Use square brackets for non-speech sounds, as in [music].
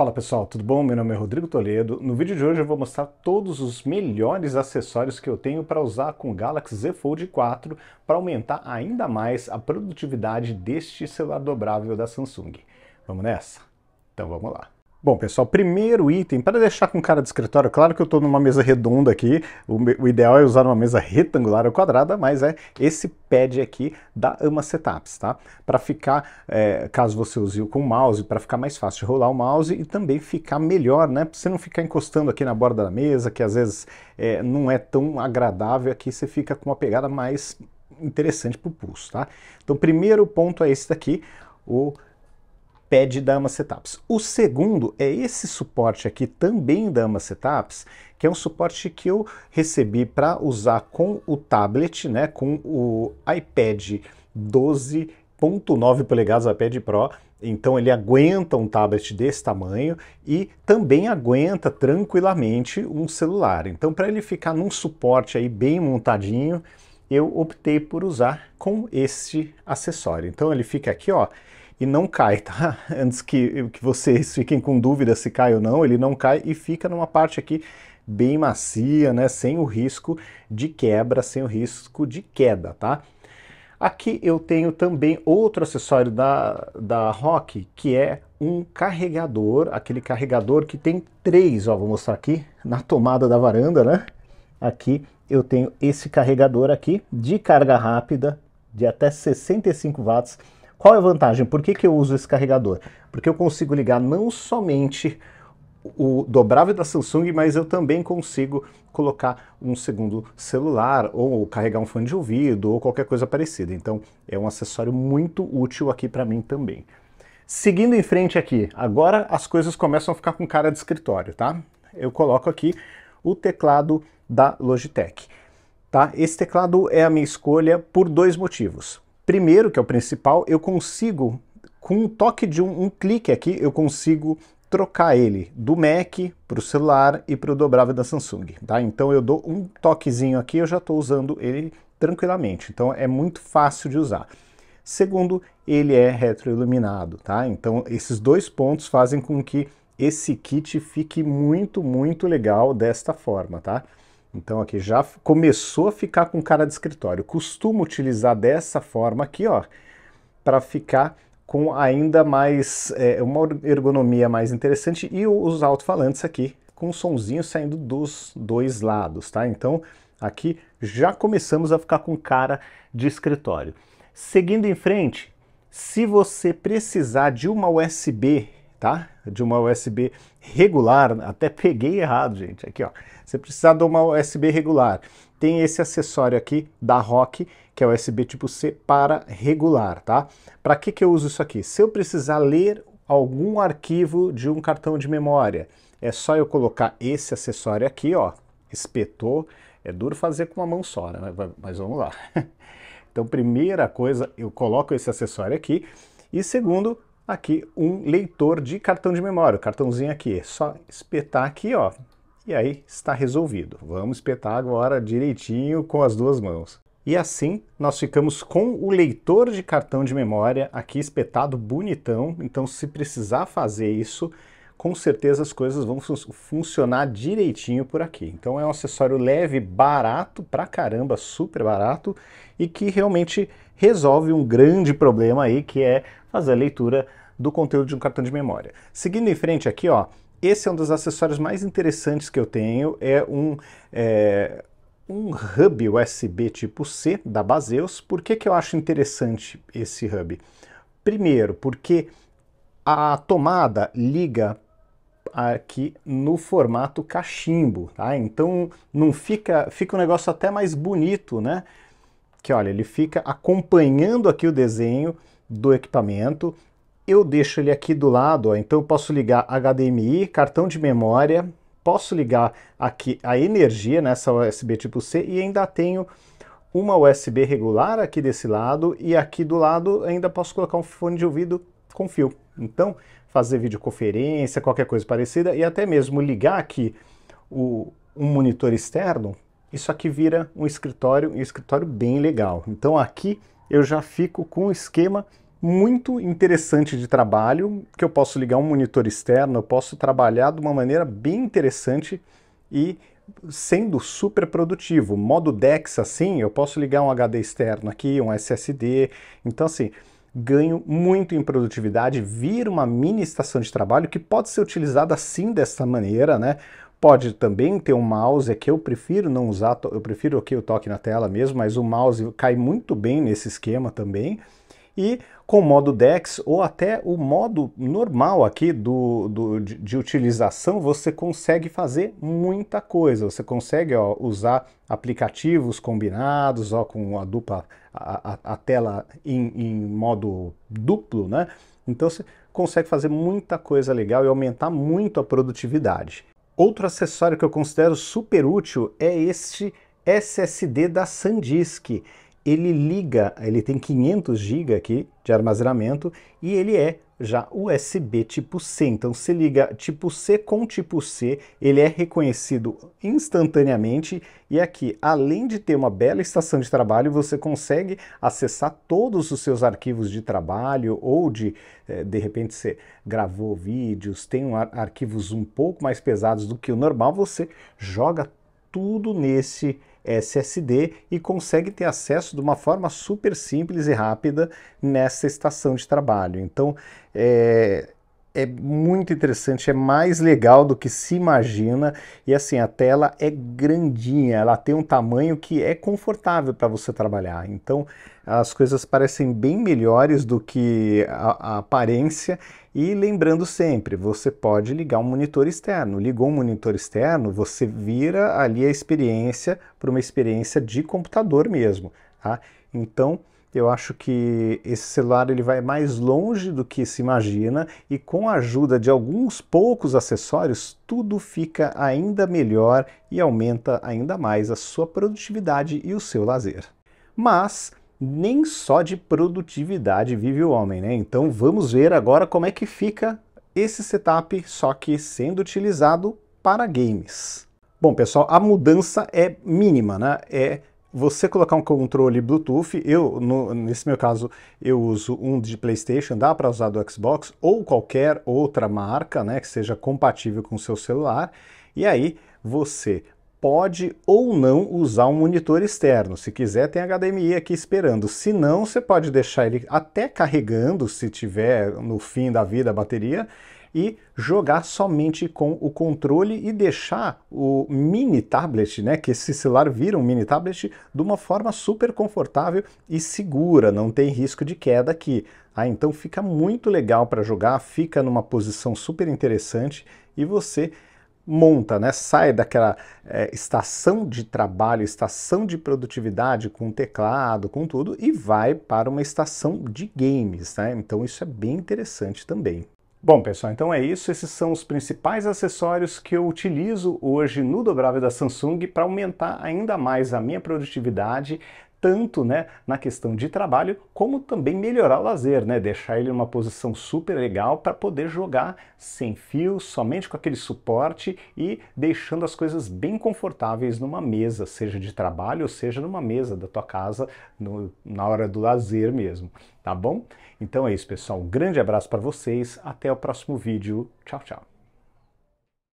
Fala pessoal, tudo bom? Meu nome é Rodrigo Toledo. No vídeo de hoje eu vou mostrar todos os melhores acessórios que eu tenho para usar com o Galaxy Z Fold 4 para aumentar ainda mais a produtividade deste celular dobrável da Samsung. Vamos nessa? Então vamos lá. Bom, pessoal, primeiro item, para deixar com cara de escritório, claro que eu estou numa mesa redonda aqui, o, o, ideal é usar uma mesa retangular ou quadrada, mas é esse pad aqui da Ama Setups, tá? Para ficar, é, caso você use com o mouse, para ficar mais fácil de rolar o mouse e também ficar melhor, né? Para você não ficar encostando aqui na borda da mesa, que às vezes é, não é tão agradável, aqui você fica com uma pegada mais interessante para o pulso, tá? Então, primeiro ponto é esse daqui, o pede da Ama Setups. O segundo é esse suporte aqui também da Ama Setups, que é um suporte que eu recebi para usar com o tablet, né, com o iPad 12.9 polegadas, o iPad Pro, então ele aguenta um tablet desse tamanho e também aguenta tranquilamente um celular. Então para ele ficar num suporte aí bem montadinho, eu optei por usar com este acessório. Então ele fica aqui, ó, e não cai, tá? [laughs] Antes que, que vocês fiquem com dúvida se cai ou não, ele não cai e fica numa parte aqui bem macia, né? Sem o risco de quebra, sem o risco de queda, tá? Aqui eu tenho também outro acessório da, da Rock, que é um carregador, aquele carregador que tem três, ó, vou mostrar aqui, na tomada da varanda, né? Aqui eu tenho esse carregador aqui de carga rápida de até 65 watts, qual é a vantagem? Por que, que eu uso esse carregador? Porque eu consigo ligar não somente o dobrável da Samsung, mas eu também consigo colocar um segundo celular ou carregar um fone de ouvido ou qualquer coisa parecida. Então é um acessório muito útil aqui para mim também. Seguindo em frente aqui, agora as coisas começam a ficar com cara de escritório, tá? Eu coloco aqui o teclado da Logitech. Tá? Esse teclado é a minha escolha por dois motivos. Primeiro, que é o principal, eu consigo, com um toque de um, um clique aqui, eu consigo trocar ele do Mac para o celular e para o dobrável da Samsung, tá? Então eu dou um toquezinho aqui, eu já estou usando ele tranquilamente, então é muito fácil de usar. Segundo, ele é retroiluminado, tá? Então esses dois pontos fazem com que esse kit fique muito, muito legal desta forma, tá? Então aqui já começou a ficar com cara de escritório. Costumo utilizar dessa forma aqui, ó, para ficar com ainda mais, é, uma er, ergonomia mais interessante e os alto-falantes aqui com um sonzinho saindo dos dois lados, tá? Então aqui já começamos a ficar com cara de escritório. Seguindo em frente, se você precisar de uma USB tá? De uma USB regular, até peguei errado, gente. Aqui, ó. Você precisa de uma USB regular. Tem esse acessório aqui da ROC, que é USB tipo C para regular, tá? Para que que eu uso isso aqui? Se eu precisar ler algum arquivo de um cartão de memória, é só eu colocar esse acessório aqui, ó. Espetou. É duro fazer com uma mão só, né? Mas vamos lá. [laughs] Então, primeira coisa, eu coloco esse acessório aqui. E segundo, aqui um leitor de cartão de memória, o cartãozinho aqui, é só espetar aqui, ó, e aí está resolvido. Vamos espetar agora direitinho com as duas mãos. E assim nós ficamos com o leitor de cartão de memória aqui espetado bonitão, então se precisar fazer isso, com certeza as coisas vão fun funcionar direitinho por aqui. Então é um acessório leve, barato pra caramba, super barato e que realmente resolve um grande problema aí que é fazer a leitura do conteúdo de um cartão de memória. Seguindo em frente aqui, ó, esse é um dos acessórios mais interessantes que eu tenho, é um... É um hub USB tipo C da Baseus. Por que, que eu acho interessante esse hub? Primeiro, porque a tomada liga aqui no formato cachimbo, tá? Então não fica, fica um negócio até mais bonito, né? Que olha, ele fica acompanhando aqui o desenho do equipamento eu deixo ele aqui do lado, ó, então eu posso ligar HDMI, cartão de memória, posso ligar aqui a energia nessa né, USB tipo C e ainda tenho uma USB regular aqui desse lado e aqui do lado ainda posso colocar um fone de ouvido com fio. Então, fazer videoconferência, qualquer coisa parecida e até mesmo ligar aqui o, um monitor externo, isso aqui vira um escritório, um escritório bem legal. Então aqui eu já fico com um esquema muito interessante de trabalho, que eu posso ligar um monitor externo, eu posso trabalhar de uma maneira bem interessante e sendo super produtivo. Modo DeX assim, eu posso ligar um HD externo aqui, um SSD. Então assim, ganho muito em produtividade, vira uma mini estação de trabalho que pode ser utilizada assim dessa maneira, né? Pode também ter um mouse, é que eu prefiro não usar, eu prefiro que eu toque na tela mesmo, mas o mouse cai muito bem nesse esquema também e com o modo DeX ou até o modo normal aqui do, do de, de, utilização, você consegue fazer muita coisa. Você consegue ó, usar aplicativos combinados ó, com a dupla a, a, a tela em, em, modo duplo, né? Então você consegue fazer muita coisa legal e aumentar muito a produtividade. Outro acessório que eu considero super útil é este SSD da SanDisk ele liga, ele tem 500 GB aqui de armazenamento e ele é já USB tipo C. Então se liga tipo C com tipo C, ele é reconhecido instantaneamente e aqui, além de ter uma bela estação de trabalho, você consegue acessar todos os seus arquivos de trabalho ou de eh, de repente você gravou vídeos, tem arquivos um pouco mais pesados do que o normal, você joga tudo nesse SSD e consegue ter acesso de uma forma super simples e rápida nessa estação de trabalho. Então, é, é muito interessante, é mais legal do que se imagina. E assim, a tela é grandinha, ela tem um tamanho que é confortável para você trabalhar. Então, as coisas parecem bem melhores do que a, a, aparência. E lembrando sempre, você pode ligar um monitor externo. Ligou um monitor externo, você vira ali a experiência para uma experiência de computador mesmo. Tá? Então, eu acho que esse celular ele vai mais longe do que se imagina e com a ajuda de alguns poucos acessórios, tudo fica ainda melhor e aumenta ainda mais a sua produtividade e o seu lazer. Mas nem só de produtividade vive o homem, né? Então vamos ver agora como é que fica esse setup, só que sendo utilizado para games. Bom, pessoal, a mudança é mínima, né? É você colocar um controle Bluetooth, eu, no, nesse meu caso, eu uso um de PlayStation, dá para usar do Xbox ou qualquer outra marca, né, que seja compatível com o seu celular. E aí você pode ou não usar um monitor externo. Se quiser, tem HDMI aqui esperando. Se não, você pode deixar ele até carregando, se tiver no fim da vida a bateria, e jogar somente com o controle e deixar o mini tablet, né, que esse celular vira um mini tablet, de uma forma super confortável e segura, não tem risco de queda aqui. Ah, então fica muito legal para jogar, fica numa posição super interessante e você monta, né? sai daquela é, estação de trabalho, estação de produtividade com teclado, com tudo, e vai para uma estação de games. Né? Então isso é bem interessante também. Bom pessoal, então é isso. Esses são os principais acessórios que eu utilizo hoje no dobrável da Samsung para aumentar ainda mais a minha produtividade, tanto né, na questão de trabalho, como também melhorar o lazer, né? deixar ele numa posição super legal para poder jogar sem fio, somente com aquele suporte e deixando as coisas bem confortáveis numa mesa, seja de trabalho ou seja numa mesa da tua casa no, na hora do lazer mesmo, tá bom? Então é isso, pessoal. Um grande abraço para vocês, até o próximo vídeo. Tchau, tchau.